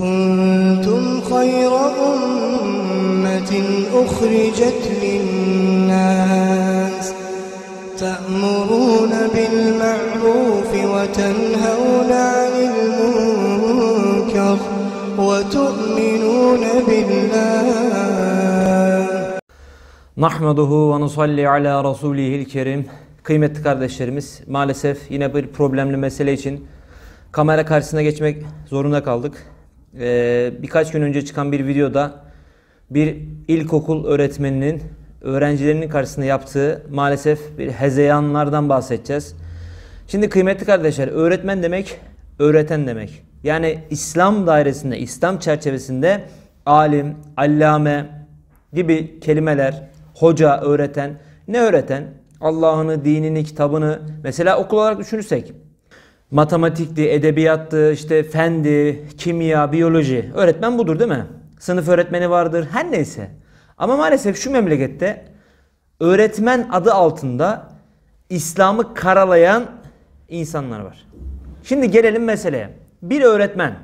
كنتم خير أمة أخرجت للناس تأمرون بالمعروف وتنهون عن المنكر وتؤمنون بالله Nahmeduhu ve nusalli ala rasulihil kerim. Kıymetli kardeşlerimiz maalesef yine bir problemli mesele için kamera karşısına geçmek zorunda kaldık e, birkaç gün önce çıkan bir videoda bir ilkokul öğretmeninin öğrencilerinin karşısında yaptığı maalesef bir hezeyanlardan bahsedeceğiz. Şimdi kıymetli kardeşler öğretmen demek öğreten demek. Yani İslam dairesinde, İslam çerçevesinde alim, allame gibi kelimeler, hoca, öğreten, ne öğreten? Allah'ını, dinini, kitabını mesela okul olarak düşünürsek matematikti, edebiyattı, işte fendi, kimya, biyoloji. Öğretmen budur değil mi? Sınıf öğretmeni vardır. Her neyse. Ama maalesef şu memlekette öğretmen adı altında İslam'ı karalayan insanlar var. Şimdi gelelim meseleye. Bir öğretmen,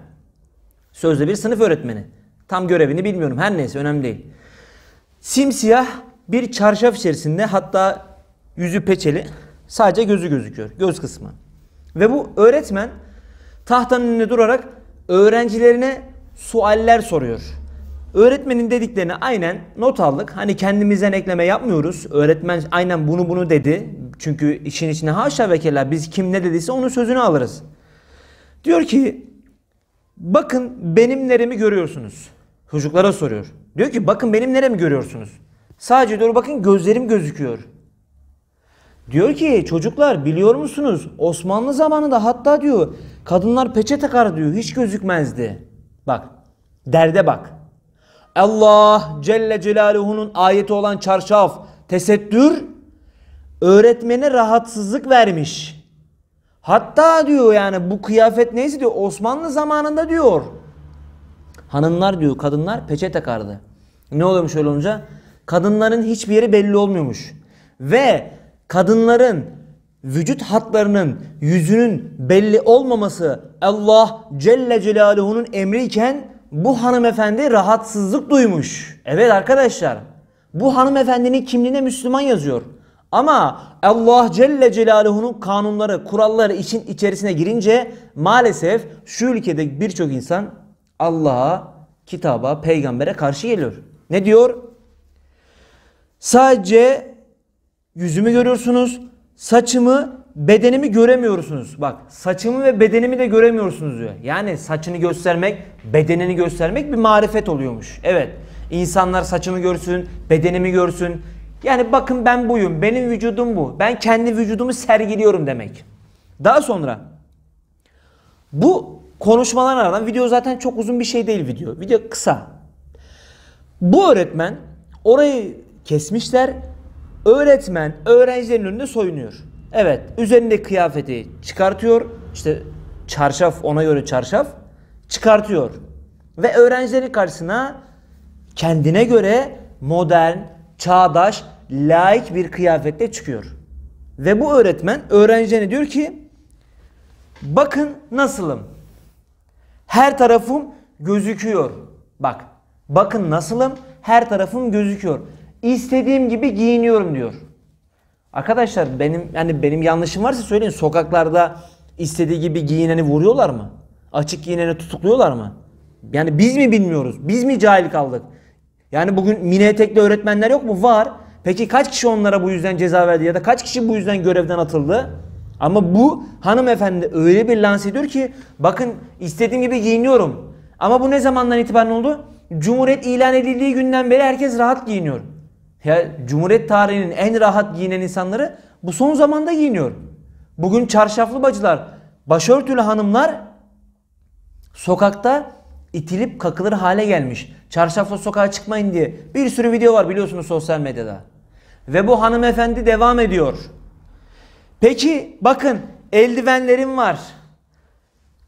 sözde bir sınıf öğretmeni. Tam görevini bilmiyorum. Her neyse önemli değil. Simsiyah bir çarşaf içerisinde hatta yüzü peçeli sadece gözü gözüküyor. Göz kısmı. Ve bu öğretmen tahtanın önüne durarak öğrencilerine sualler soruyor. Öğretmenin dediklerini aynen not aldık. Hani kendimizden ekleme yapmıyoruz. Öğretmen aynen bunu bunu dedi. Çünkü işin içine haşa ve biz kim ne dediyse onun sözünü alırız. Diyor ki bakın benim neremi görüyorsunuz. Çocuklara soruyor. Diyor ki bakın benim neremi görüyorsunuz. Sadece diyor bakın gözlerim gözüküyor. Diyor ki çocuklar biliyor musunuz Osmanlı zamanında hatta diyor kadınlar peçe takar diyor hiç gözükmezdi. Bak derde bak. Allah Celle Celaluhu'nun ayeti olan çarşaf, tesettür öğretmene rahatsızlık vermiş. Hatta diyor yani bu kıyafet neyse diyor Osmanlı zamanında diyor. Hanımlar diyor kadınlar peçe takardı. Ne oluyormuş öyle olunca? Kadınların hiçbir yeri belli olmuyormuş. Ve kadınların vücut hatlarının yüzünün belli olmaması Allah Celle Celaluhu'nun emriyken bu hanımefendi rahatsızlık duymuş. Evet arkadaşlar bu hanımefendinin kimliğine Müslüman yazıyor. Ama Allah Celle Celaluhu'nun kanunları, kuralları için içerisine girince maalesef şu ülkede birçok insan Allah'a, kitaba, peygambere karşı geliyor. Ne diyor? Sadece yüzümü görüyorsunuz, saçımı, bedenimi göremiyorsunuz. Bak saçımı ve bedenimi de göremiyorsunuz diyor. Yani saçını göstermek, bedenini göstermek bir marifet oluyormuş. Evet insanlar saçımı görsün, bedenimi görsün. Yani bakın ben buyum, benim vücudum bu. Ben kendi vücudumu sergiliyorum demek. Daha sonra bu konuşmalar aradan video zaten çok uzun bir şey değil video. Video kısa. Bu öğretmen orayı kesmişler Öğretmen öğrencilerin önünde soyunuyor. Evet üzerinde kıyafeti çıkartıyor. İşte çarşaf ona göre çarşaf çıkartıyor. Ve öğrencilerin karşısına kendine göre modern, çağdaş, laik bir kıyafetle çıkıyor. Ve bu öğretmen öğrencilerine diyor ki bakın nasılım. Her tarafım gözüküyor. Bak bakın nasılım her tarafım gözüküyor istediğim gibi giyiniyorum diyor. Arkadaşlar benim yani benim yanlışım varsa söyleyin. Sokaklarda istediği gibi giyineni vuruyorlar mı? Açık giyineni tutukluyorlar mı? Yani biz mi bilmiyoruz? Biz mi cahil kaldık? Yani bugün mini etekli öğretmenler yok mu? Var. Peki kaç kişi onlara bu yüzden ceza verdi ya da kaç kişi bu yüzden görevden atıldı? Ama bu hanımefendi öyle bir lanse ediyor ki bakın istediğim gibi giyiniyorum. Ama bu ne zamandan itibaren oldu? Cumhuriyet ilan edildiği günden beri herkes rahat giyiniyor. Ya Cumhuriyet tarihinin en rahat giyinen insanları bu son zamanda giyiniyor. Bugün çarşaflı bacılar, başörtülü hanımlar sokakta itilip kakılır hale gelmiş. Çarşafla sokağa çıkmayın diye bir sürü video var biliyorsunuz sosyal medyada. Ve bu hanımefendi devam ediyor. Peki bakın eldivenlerim var.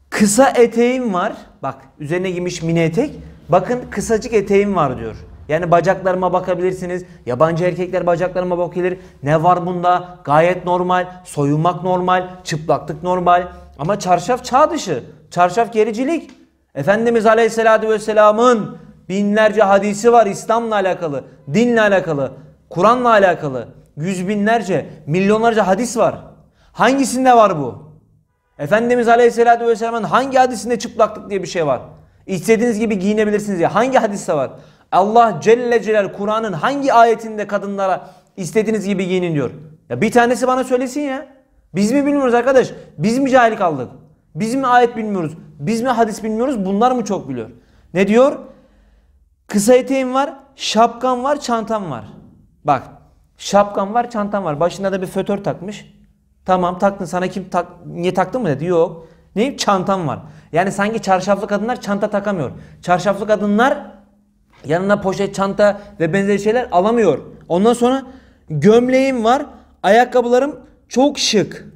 Kısa eteğim var. Bak üzerine giymiş mini etek. Bakın kısacık eteğim var diyor. Yani bacaklarıma bakabilirsiniz. Yabancı erkekler bacaklarıma bakabilir. Ne var bunda? Gayet normal. Soyunmak normal. Çıplaklık normal. Ama çarşaf çağ dışı. Çarşaf gericilik. Efendimiz Aleyhisselatü Vesselam'ın binlerce hadisi var İslam'la alakalı, dinle alakalı, Kur'an'la alakalı. Yüz binlerce, milyonlarca hadis var. Hangisinde var bu? Efendimiz Aleyhisselatü Vesselam'ın hangi hadisinde çıplaklık diye bir şey var? İstediğiniz gibi giyinebilirsiniz ya. Hangi hadiste var? Allah Celle Celal Kur'an'ın hangi ayetinde kadınlara istediğiniz gibi giyinin diyor. Ya bir tanesi bana söylesin ya. Biz mi bilmiyoruz arkadaş? Biz mi cahil kaldık? Biz mi ayet bilmiyoruz? Biz mi hadis bilmiyoruz? Bunlar mı çok biliyor? Ne diyor? Kısa eteğim var, şapkam var, çantam var. Bak şapkam var, çantam var. Başında da bir fötör takmış. Tamam taktın sana kim tak niye taktın mı dedi. Yok. Neyim? Çantam var. Yani sanki çarşaflı kadınlar çanta takamıyor. Çarşaflı kadınlar Yanına poşet, çanta ve benzeri şeyler alamıyor. Ondan sonra gömleğim var, ayakkabılarım çok şık.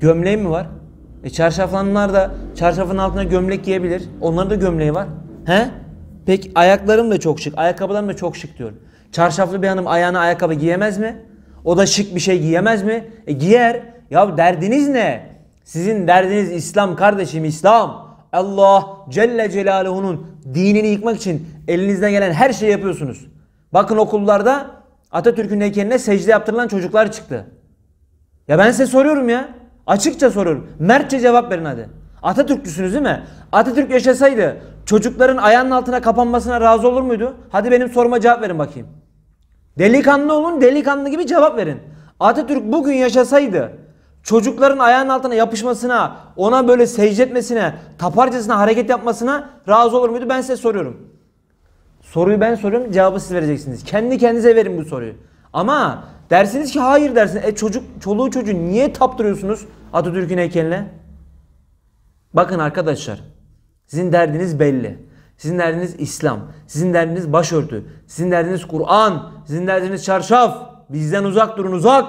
Gömleğim mi var? E çarşaflanlar da çarşafın altına gömlek giyebilir. Onların da gömleği var. He? Peki ayaklarım da çok şık, ayakkabılarım da çok şık diyor. Çarşaflı bir hanım ayağına ayakkabı giyemez mi? O da şık bir şey giyemez mi? E giyer. Ya derdiniz ne? Sizin derdiniz İslam kardeşim İslam. Allah Celle Celaluhu'nun dinini yıkmak için elinizden gelen her şeyi yapıyorsunuz. Bakın okullarda Atatürk'ün heykeline secde yaptırılan çocuklar çıktı. Ya ben size soruyorum ya. Açıkça soruyorum. Mertçe cevap verin hadi. Atatürkçüsünüz değil mi? Atatürk yaşasaydı çocukların ayağının altına kapanmasına razı olur muydu? Hadi benim soruma cevap verin bakayım. Delikanlı olun, delikanlı gibi cevap verin. Atatürk bugün yaşasaydı çocukların ayağının altına yapışmasına, ona böyle secde etmesine, taparcasına hareket yapmasına razı olur muydu? Ben size soruyorum. Soruyu ben soruyorum, cevabı siz vereceksiniz. Kendi kendinize verin bu soruyu. Ama dersiniz ki hayır dersiniz. E çocuk, çoluğu çocuğu niye taptırıyorsunuz Atatürk'ün heykeline? Bakın arkadaşlar, sizin derdiniz belli. Sizin derdiniz İslam, sizin derdiniz başörtü, sizin derdiniz Kur'an, sizin derdiniz çarşaf. Bizden uzak durun uzak.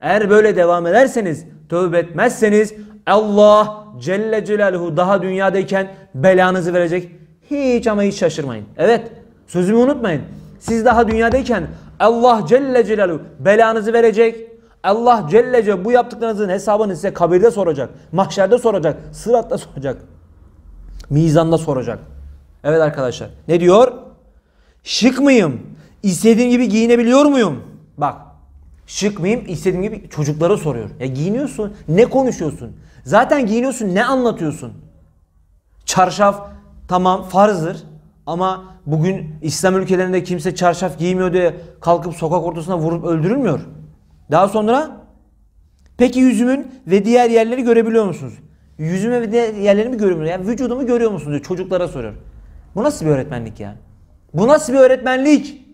Eğer böyle devam ederseniz, tövbe etmezseniz Allah Celle Celaluhu daha dünyadayken belanızı verecek. Hiç ama hiç şaşırmayın. Evet sözümü unutmayın. Siz daha dünyadayken Allah Celle Celaluhu belanızı verecek. Allah Celle Celaluhu bu yaptıklarınızın hesabını size kabirde soracak. Mahşerde soracak. Sıratta soracak. Mizanda soracak. Evet arkadaşlar ne diyor? Şık mıyım? İstediğim gibi giyinebiliyor muyum? Bak Şık mıyım? İstediğim gibi çocuklara soruyorum. Ya giyiniyorsun. Ne konuşuyorsun? Zaten giyiniyorsun. Ne anlatıyorsun? Çarşaf tamam farzdır. Ama bugün İslam ülkelerinde kimse çarşaf giymiyor diye kalkıp sokak ortasına vurup öldürülmüyor. Daha sonra peki yüzümün ve diğer yerleri görebiliyor musunuz? Yüzümü ve diğer yerlerimi görüyor musunuz? Yani vücudumu görüyor musunuz diyor çocuklara soruyor. Bu nasıl bir öğretmenlik ya? Bu nasıl bir öğretmenlik?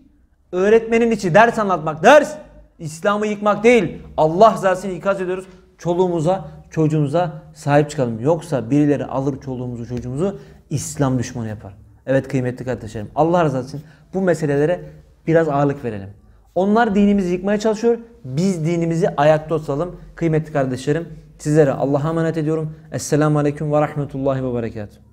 Öğretmenin içi ders anlatmak, ders. İslam'ı yıkmak değil. Allah rızasını ikaz ediyoruz. Çoluğumuza, çocuğumuza sahip çıkalım. Yoksa birileri alır çoluğumuzu, çocuğumuzu İslam düşmanı yapar. Evet kıymetli kardeşlerim. Allah rızası için bu meselelere biraz ağırlık verelim. Onlar dinimizi yıkmaya çalışıyor. Biz dinimizi ayakta tutalım. Kıymetli kardeşlerim sizlere Allah'a emanet ediyorum. Esselamu Aleyküm ve Rahmetullahi ve Berekatuhu.